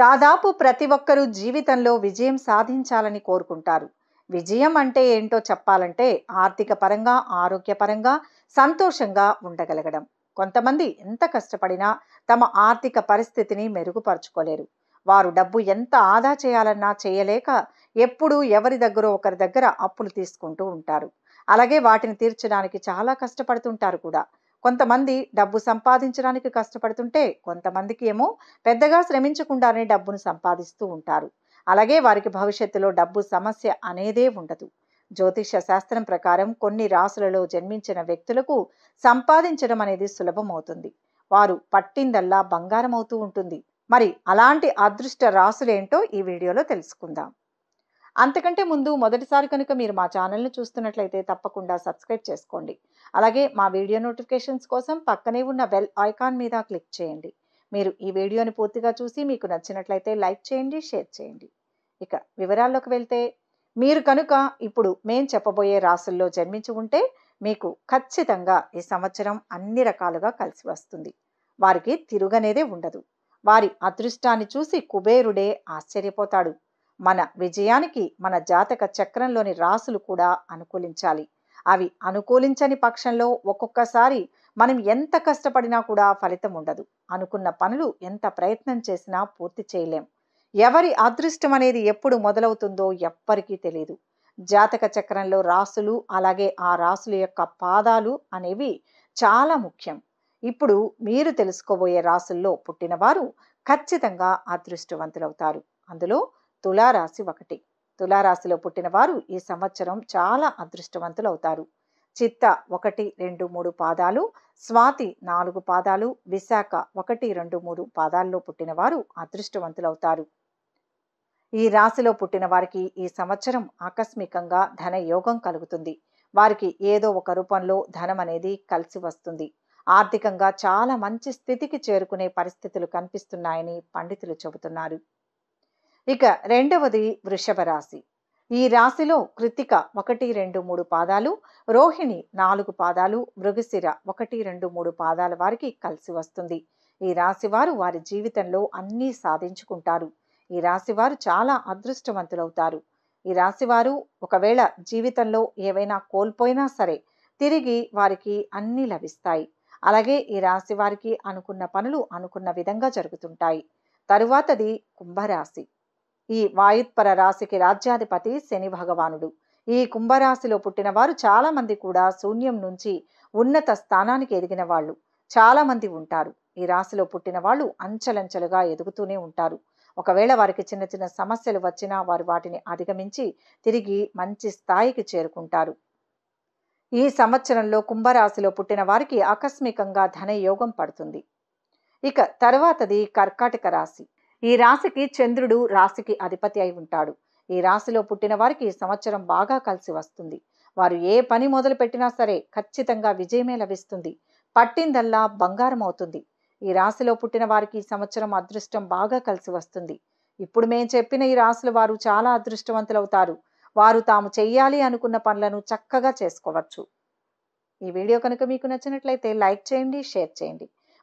దాదాపు ప్రతి ఒక్కరూ జీవితంలో విజయం సాధించాలని కోరుకుంటారు విజయం అంటే ఏంటో చెప్పాలంటే ఆర్థిక పరంగా ఆరోగ్యపరంగా సంతోషంగా ఉండగలగడం కొంతమంది ఎంత కష్టపడినా తమ ఆర్థిక పరిస్థితిని మెరుగుపరుచుకోలేరు వారు డబ్బు ఎంత ఆదా చేయాలన్నా చేయలేక ఎప్పుడూ ఎవరి దగ్గర ఒకరి దగ్గర అప్పులు తీసుకుంటూ ఉంటారు అలాగే వాటిని తీర్చడానికి చాలా కష్టపడుతుంటారు కూడా కొంతమంది డబ్బు సంపాదించడానికి కష్టపడుతుంటే కొంతమందికి ఏమో పెద్దగా శ్రమించకుండానే డబ్బును సంపాదిస్తూ ఉంటారు అలాగే వారికి భవిష్యత్తులో డబ్బు సమస్య అనేదే ఉండదు జ్యోతిష శాస్త్రం ప్రకారం కొన్ని రాసులలో జన్మించిన వ్యక్తులకు సంపాదించడం అనేది సులభమవుతుంది వారు పట్టిందల్లా బంగారం అవుతూ ఉంటుంది మరి అలాంటి అదృష్ట రాసులేంటో ఈ వీడియోలో తెలుసుకుందాం అంతకంటే ముందు మొదటిసారి కనుక మీరు మా ఛానల్ను చూస్తున్నట్లయితే తప్పకుండా సబ్స్క్రైబ్ చేసుకోండి అలాగే మా వీడియో నోటిఫికేషన్స్ కోసం పక్కనే ఉన్న బెల్ ఐకాన్ మీద క్లిక్ చేయండి మీరు ఈ వీడియోని పూర్తిగా చూసి మీకు నచ్చినట్లయితే లైక్ చేయండి షేర్ చేయండి ఇక వివరాల్లోకి వెళ్తే మీరు కనుక ఇప్పుడు మేం చెప్పబోయే రాసుల్లో జన్మించి ఉంటే మీకు ఖచ్చితంగా ఈ సంవత్సరం అన్ని రకాలుగా కలిసి వస్తుంది వారికి తిరుగనేదే ఉండదు వారి అదృష్టాన్ని చూసి కుబేరుడే ఆశ్చర్యపోతాడు మన విజయానికి మన జాతక చక్రంలోని రాసులు కూడా అనుకూలించాలి అవి అనుకూలించని పక్షంలో ఒక్కొక్కసారి మనం ఎంత కష్టపడినా కూడా ఫలితం ఉండదు అనుకున్న పనులు ఎంత ప్రయత్నం చేసినా పూర్తి చేయలేం ఎవరి అదృష్టం అనేది ఎప్పుడు మొదలవుతుందో ఎవ్వరికీ తెలియదు జాతక చక్రంలో రాసులు అలాగే ఆ రాసుల యొక్క పాదాలు అనేవి చాలా ముఖ్యం ఇప్పుడు మీరు తెలుసుకోబోయే రాసుల్లో పుట్టినవారు ఖచ్చితంగా అదృష్టవంతులవుతారు అందులో తులారాశి ఒకటి తులారాశిలో పుట్టిన వారు ఈ సంవత్సరం చాలా అదృష్టవంతులు అవుతారు చిత్త ఒకటి రెండు మూడు పాదాలు స్వాతి నాలుగు పాదాలు విశాఖ ఒకటి రెండు మూడు పాదాల్లో పుట్టిన వారు అదృష్టవంతులవుతారు ఈ రాశిలో పుట్టిన వారికి ఈ సంవత్సరం ఆకస్మికంగా ధన యోగం కలుగుతుంది వారికి ఏదో ఒక రూపంలో ధనం అనేది కలిసి వస్తుంది ఆర్థికంగా చాలా మంచి స్థితికి చేరుకునే పరిస్థితులు కనిపిస్తున్నాయని పండితులు చెబుతున్నారు ఇక రెండవది వృషభ రాశి ఈ రాశిలో కృతిక ఒకటి రెండు మూడు పాదాలు రోహిణి నాలుగు పాదాలు మృగశిర ఒకటి రెండు మూడు పాదాల వారికి కలిసి వస్తుంది ఈ రాశివారు వారి జీవితంలో అన్నీ సాధించుకుంటారు ఈ రాశివారు చాలా అదృష్టవంతులవుతారు ఈ రాశివారు ఒకవేళ జీవితంలో ఏవైనా కోల్పోయినా సరే తిరిగి వారికి అన్నీ లభిస్తాయి అలాగే ఈ రాశి వారికి అనుకున్న పనులు అనుకున్న విధంగా జరుగుతుంటాయి తరువాతది కుంభరాశి ఈ వాయుత్పర రాశికి రాజ్యాధిపతి శని భగవానుడు ఈ కుంభరాశిలో పుట్టిన వారు చాలామంది కూడా శూన్యం నుంచి ఉన్నత స్థానానికి ఎదిగిన వాళ్ళు చాలామంది ఉంటారు ఈ రాశిలో పుట్టిన వాళ్ళు అంచలంచలుగా ఎదుగుతూనే ఉంటారు ఒకవేళ వారికి చిన్న చిన్న సమస్యలు వచ్చినా వారు వాటిని అధిగమించి తిరిగి మంచి స్థాయికి చేరుకుంటారు ఈ సంవత్సరంలో కుంభరాశిలో పుట్టిన వారికి ఆకస్మికంగా ధనయోగం పడుతుంది ఇక తర్వాతది కర్కాటక రాశి ఈ రాశికి చంద్రుడు రాశికి అధిపతి అయి ఉంటాడు ఈ రాశిలో పుట్టిన వారికి ఈ సంవత్సరం బాగా కలిసి వస్తుంది వారు ఏ పని మొదలు పెట్టినా సరే ఖచ్చితంగా విజయమే లభిస్తుంది పట్టిందల్లా బంగారం అవుతుంది ఈ రాశిలో పుట్టిన వారికి ఈ సంవత్సరం అదృష్టం బాగా కలిసి వస్తుంది ఇప్పుడు మేము చెప్పిన ఈ రాశుల వారు చాలా అదృష్టవంతులవుతారు వారు తాము చేయాలి అనుకున్న పనులను చక్కగా చేసుకోవచ్చు ఈ వీడియో కనుక మీకు నచ్చినట్లయితే లైక్ చేయండి షేర్ చేయండి